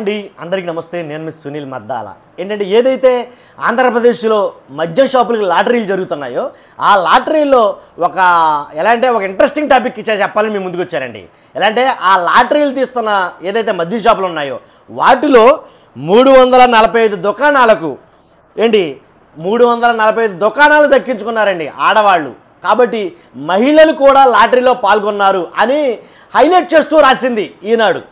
అండి అందరికీ నమస్తే నేను మీ సునీల్ మద్దాల ఏంటంటే ఏదైతే ఆంధ్రప్రదేశ్లో మద్య షాపులకు లాటరీలు జరుగుతున్నాయో ఆ లాటరీలో ఒక ఎలా అంటే ఒక ఇంట్రెస్టింగ్ టాపిక్ ఇచ్చే చెప్పాలని మేము ముందుకు వచ్చారండి ఎలా అంటే ఆ లాటరీలు తీస్తున్న ఏదైతే మద్య షాపులు ఉన్నాయో వాటిలో మూడు వందల నలభై ఐదు దుకాణాలకు ఏంటి మూడు వందల నలభై ఐదు దుకాణాలు దక్కించుకున్నారండి ఆడవాళ్ళు కాబట్టి మహిళలు కూడా లాటరీలో పాల్గొన్నారు అని హైలైట్ చేస్తూ రాసింది ఈనాడు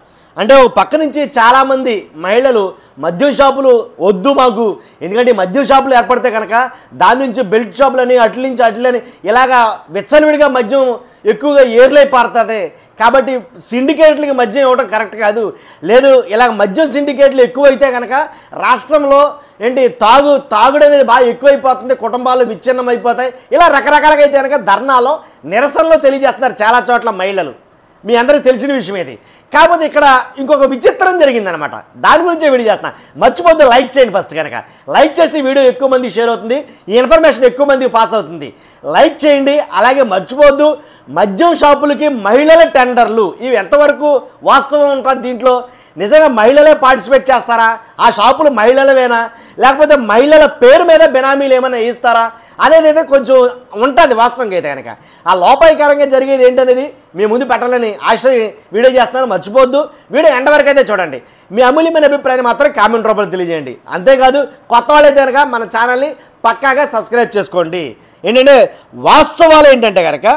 అంటే పక్క నుంచి చాలామంది మహిళలు మద్యం షాపులు వద్దు మాకు ఎందుకంటే మద్యం షాపులు ఏర్పడితే కనుక దాని నుంచి బెల్ట్ షాపులని అట్ల నుంచి అట్లని ఇలాగా విచ్చలవిడిగా మద్యం ఎక్కువగా ఏర్లై పారుతుంది కాబట్టి సిండికేట్లకి మద్యం ఇవ్వడం కరెక్ట్ కాదు లేదు ఇలా మద్యం సిండికేట్లు ఎక్కువైతే కనుక రాష్ట్రంలో ఏంటి తాగు తాగుడు అనేది బాగా ఎక్కువైపోతుంది కుటుంబాలు విచ్ఛిన్నం అయిపోతాయి ఇలా రకరకాలుగా అయితే కనుక ధర్నాలో నిరసనలో తెలియజేస్తున్నారు చాలా చోట్ల మహిళలు మీ అందరికీ తెలిసిన విషయం ఇది కాకపోతే ఇక్కడ ఇంకొక విచిత్రం జరిగిందనమాట దాని గురించే వీడియో చేస్తున్నా మర్చిపోద్దు లైక్ చేయండి ఫస్ట్ కనుక లైక్ చేస్తే వీడియో ఎక్కువ మంది షేర్ అవుతుంది ఈ ఇన్ఫర్మేషన్ ఎక్కువ మందికి పాస్ అవుతుంది లైక్ చేయండి అలాగే మర్చిపోద్దు మద్యం షాపులకి మహిళల టెండర్లు ఇవి ఎంతవరకు వాస్తవం ఉంటుంది దీంట్లో నిజంగా మహిళలే పార్టిసిపేట్ చేస్తారా ఆ షాపులు మహిళలవేనా లేకపోతే మహిళల పేరు మీద బెనామీలు ఏమైనా ఇస్తారా అయితే కొంచెం ఉంటుంది వాస్తవంగా అయితే కనుక ఆ లోపాయకరంగా జరిగేది ఏంటనేది మీ ముందు పెట్టాలని ఆశ వీడియో చేస్తున్నారు మర్చిపోద్దు వీడియో ఎండ వరకు అయితే చూడండి మీ అమూల్యమైన అభిప్రాయాన్ని మాత్రం కామెంట్ రూపంలో తెలియజేయండి అంతేకాదు కొత్త వాళ్ళైతే కనుక మన ఛానల్ని పక్కాగా సబ్స్క్రైబ్ చేసుకోండి ఏంటంటే వాస్తవాలు ఏంటంటే కనుక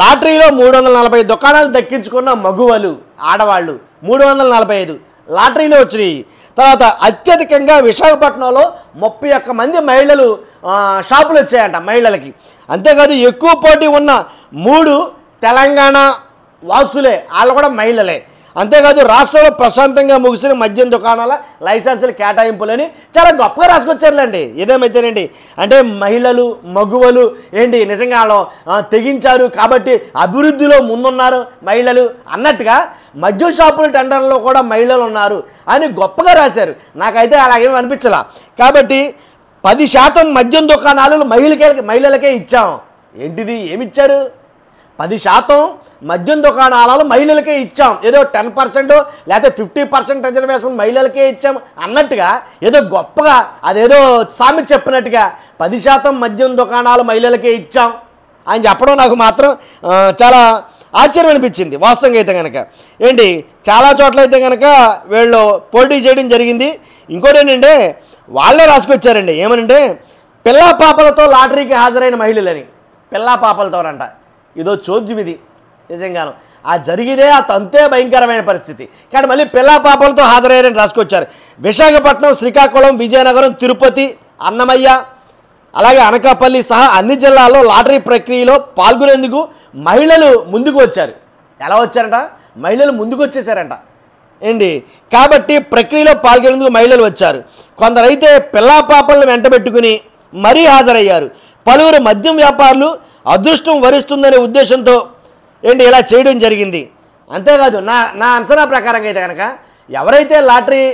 లాటరీలో మూడు వందల నలభై దుకాణాలు దక్కించుకున్న మగువలు ఆడవాళ్ళు మూడు వందల నలభై ఐదు లాటరీలో వచ్చినాయి తర్వాత అత్యధికంగా విశాఖపట్నంలో ముప్పై ఒక్క మంది మహిళలు షాపులు వచ్చాయంట మహిళలకి అంతేకాదు ఎక్కువ పోటీ ఉన్న మూడు తెలంగాణ వాసులే వాళ్ళు కూడా మహిళలే అంతేకాదు రాష్ట్రంలో ప్రశాంతంగా ముగిసిన మద్యం దుకాణాల లైసెన్సులు కేటాయింపులని చాలా గొప్పగా రాసుకొచ్చారులేండి ఇదేమైతేనండి అంటే మహిళలు మగువలు ఏంటి నిజంగా వాళ్ళు తెగించారు కాబట్టి అభివృద్ధిలో ముందున్నారు మహిళలు అన్నట్టుగా మద్యం షాపుల టెండర్లో కూడా మహిళలు ఉన్నారు అని గొప్పగా రాశారు నాకైతే అలాగేమి అనిపించలా కాబట్టి పది శాతం మద్యం దుకాణాలు మహిళకే మహిళలకే ఇచ్చాం ఏంటిది ఏమిచ్చారు పది శాతం మద్యం దుకాణాలలో మహిళలకే ఇచ్చాం ఏదో టెన్ పర్సెంట్ లేకపోతే ఫిఫ్టీ పర్సెంట్ రిజర్వేషన్ మహిళలకే ఇచ్చాం అన్నట్టుగా ఏదో గొప్పగా అదేదో సామి చెప్పినట్టుగా పది శాతం మద్యం దుకాణాలు మహిళలకే ఇచ్చాం అని చెప్పడం నాకు మాత్రం చాలా ఆశ్చర్యం అనిపించింది వాస్తవంగా అయితే కనుక ఏంటి చాలా చోట్ల అయితే కనుక వీళ్ళు పోటీ చేయడం జరిగింది ఇంకోటి ఏంటంటే వాళ్ళే రాసుకొచ్చారండి ఏమనంటే పిల్ల పాపలతో లాటరీకి హాజరైన మహిళలని పిల్లా పాపలతోనంట ఇదో చోద్యం ఇది నిజంగాను ఆ జరిగిదే ఆ తంతే భయంకరమైన పరిస్థితి కానీ మళ్ళీ పిల్ల పాపలతో హాజరయ్యారని రాసుకొచ్చారు విశాఖపట్నం శ్రీకాకుళం విజయనగరం తిరుపతి అన్నమయ్య అలాగే అనకాపల్లి సహా అన్ని జిల్లాల్లో లాటరీ ప్రక్రియలో పాల్గొనేందుకు మహిళలు ముందుకు వచ్చారు ఎలా వచ్చారంట మహిళలు ముందుకు వచ్చేసారంట ఏంటి కాబట్టి ప్రక్రియలో పాల్గొనేందుకు మహిళలు వచ్చారు కొందరైతే పిల్లా పాపలను వెంటబెట్టుకుని మరీ హాజరయ్యారు పలువురు మద్యం వ్యాపారులు అదృష్టం వరిస్తుందనే ఉద్దేశంతో ఏంటి ఇలా చేయడం జరిగింది అంతేకాదు నా నా అంచనా ప్రకారంగా అయితే కనుక ఎవరైతే లాటరీ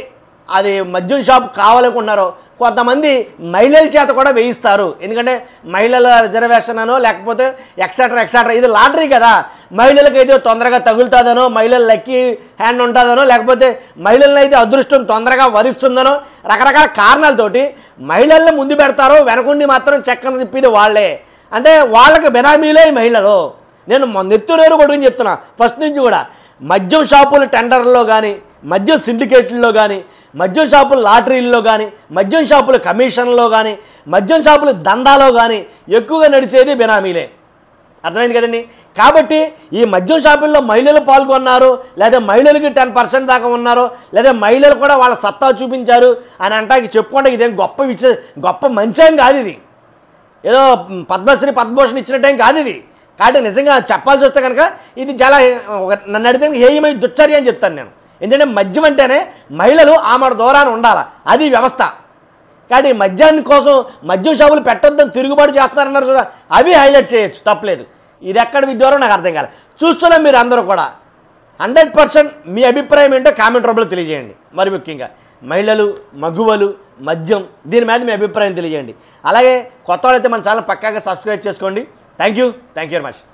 అది మద్యం షాప్ కావాలనుకుంటున్నారో కొంతమంది మహిళల చేత కూడా వేయిస్తారు ఎందుకంటే మహిళల రిజర్వేషన్ అనో లేకపోతే ఎక్సెట్రా ఎక్సెట్రా ఇది లాటరీ కదా మహిళలకు అయితే తొందరగా తగులుతుందనో మహిళల లక్కీ హ్యాండ్ ఉంటుందనో లేకపోతే మహిళలను అయితే అదృష్టం తొందరగా వరిస్తుందనో రకరకాల కారణాలతోటి మహిళల్ని ముందు పెడతారో వెనకుండి మాత్రం చక్కని తిప్పేది వాళ్ళే అంటే వాళ్ళకి బెనామీలే మహిళలు నేను నెత్తురేరు కొడుకుని చెప్తున్నా ఫస్ట్ నుంచి కూడా మద్యం షాపుల టెండర్లో కానీ మద్యం సిండికేట్లలో కానీ మద్యం షాపులు లాటరీల్లో కానీ మద్యం షాపులు కమిషన్లో కానీ మద్యం షాపులు దందాలో కానీ ఎక్కువగా నడిచేది బినామీలే అర్థమైంది కదండి కాబట్టి ఈ మద్యం షాపుల్లో మహిళలు పాల్గొన్నారు లేదా మహిళలకి టెన్ పర్సెంట్ దాకా ఉన్నారు లేదా మహిళలు కూడా వాళ్ళ సత్తా చూపించారు అని అంటాకి చెప్పుకుంటే ఇదేం గొప్ప విచ గొప్ప మంచేం కాదు ఇది ఏదో పద్మశ్రీ పద్మభూషణ్ ఇచ్చినట్టేం కాదు ఇది కాబట్టి నిజంగా చెప్పాల్సి వస్తే కనుక ఇది చాలా నన్ను అడిగితే హేయమై దుచ్చరి అని చెప్తాను నేను ఎందుకంటే మద్యం అంటేనే మహిళలు ఆమె దూరాన్ని ఉండాలి అది వ్యవస్థ కానీ మద్యాన్ని కోసం మద్యం షాపులు పెట్టొద్దని తిరుగుబాటు చేస్తారన్నారు చూడ అవి హైలైట్ చేయొచ్చు తప్పలేదు ఇది ఎక్కడ విద్వారో నాకు అర్థం కాలేదు చూస్తున్నాం మీరు అందరూ కూడా హండ్రెడ్ పర్సెంట్ మీ అభిప్రాయం ఏంటో కామెంట్ రూపంలో తెలియజేయండి మరి ముఖ్యంగా మహిళలు మగువలు మద్యం దీని మీద మీ అభిప్రాయం తెలియజేయండి అలాగే కొత్త వాళ్ళైతే మన ఛానల్ పక్కాగా సబ్స్క్రైబ్ చేసుకోండి thank you thank you very much